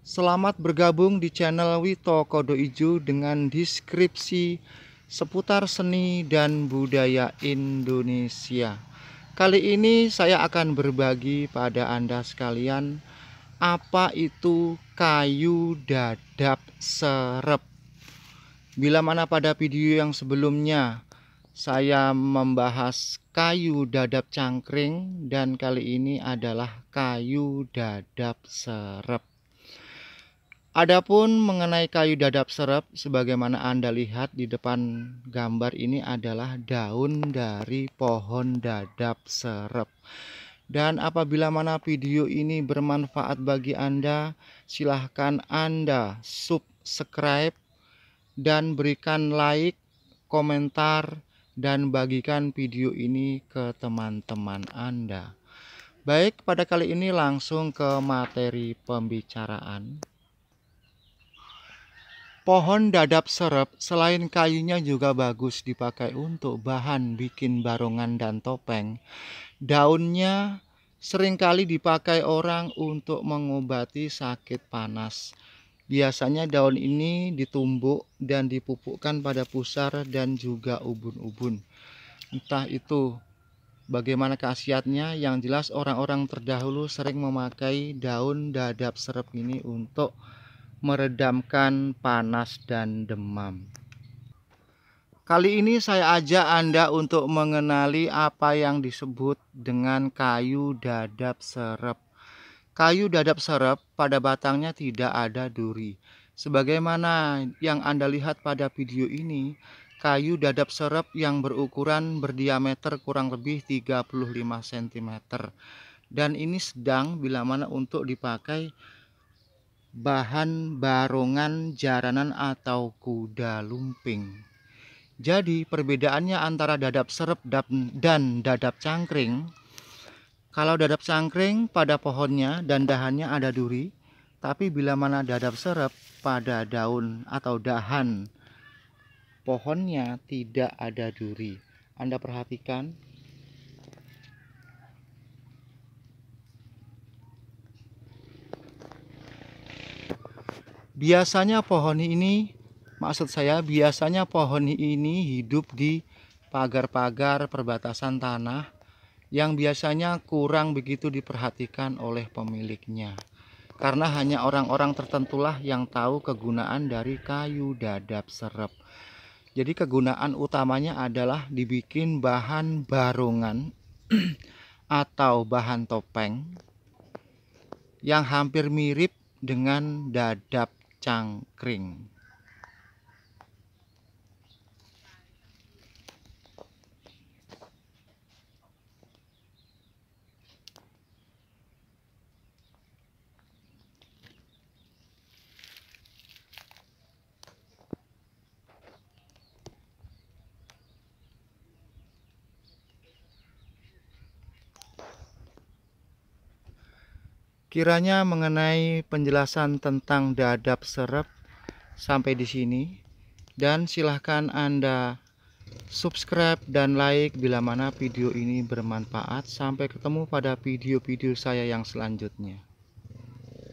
Selamat bergabung di channel Wito Kodo Ijo dengan deskripsi seputar seni dan budaya Indonesia. Kali ini saya akan berbagi pada Anda sekalian apa itu kayu dadap serep. Bila mana pada video yang sebelumnya saya membahas kayu dadap cangkring dan kali ini adalah kayu dadap serep. Adapun mengenai kayu dadap serep sebagaimana Anda lihat di depan gambar ini adalah daun dari pohon dadap serep. Dan apabila mana video ini bermanfaat bagi Anda, silahkan Anda subscribe dan berikan like, komentar, dan bagikan video ini ke teman-teman Anda. Baik, pada kali ini langsung ke materi pembicaraan. Pohon dadap serep selain kayunya juga bagus dipakai untuk bahan bikin barongan dan topeng. Daunnya seringkali dipakai orang untuk mengobati sakit panas. Biasanya daun ini ditumbuk dan dipupukkan pada pusar dan juga ubun-ubun. Entah itu bagaimana khasiatnya, yang jelas orang-orang terdahulu sering memakai daun dadap serep ini untuk meredamkan panas dan demam. Kali ini saya ajak Anda untuk mengenali apa yang disebut dengan kayu dadap serep. Kayu dadap serep pada batangnya tidak ada duri. Sebagaimana yang Anda lihat pada video ini, kayu dadap serep yang berukuran berdiameter kurang lebih 35 cm. Dan ini sedang bila mana untuk dipakai bahan barongan jaranan atau kuda lumping. Jadi perbedaannya antara dadap serep dan dadap cangkring, kalau dadap cangkring pada pohonnya dan dahannya ada duri, tapi bila mana dadap serep pada daun atau dahan pohonnya tidak ada duri. Anda perhatikan Biasanya pohon ini, maksud saya biasanya pohon ini hidup di pagar-pagar perbatasan tanah yang biasanya kurang begitu diperhatikan oleh pemiliknya. Karena hanya orang-orang tertentulah yang tahu kegunaan dari kayu dadap serep. Jadi kegunaan utamanya adalah dibikin bahan barongan atau bahan topeng yang hampir mirip dengan dadap cangkring Kiranya mengenai penjelasan tentang dadap serep sampai di sini dan silahkan Anda subscribe dan like bila mana video ini bermanfaat. Sampai ketemu pada video-video saya yang selanjutnya.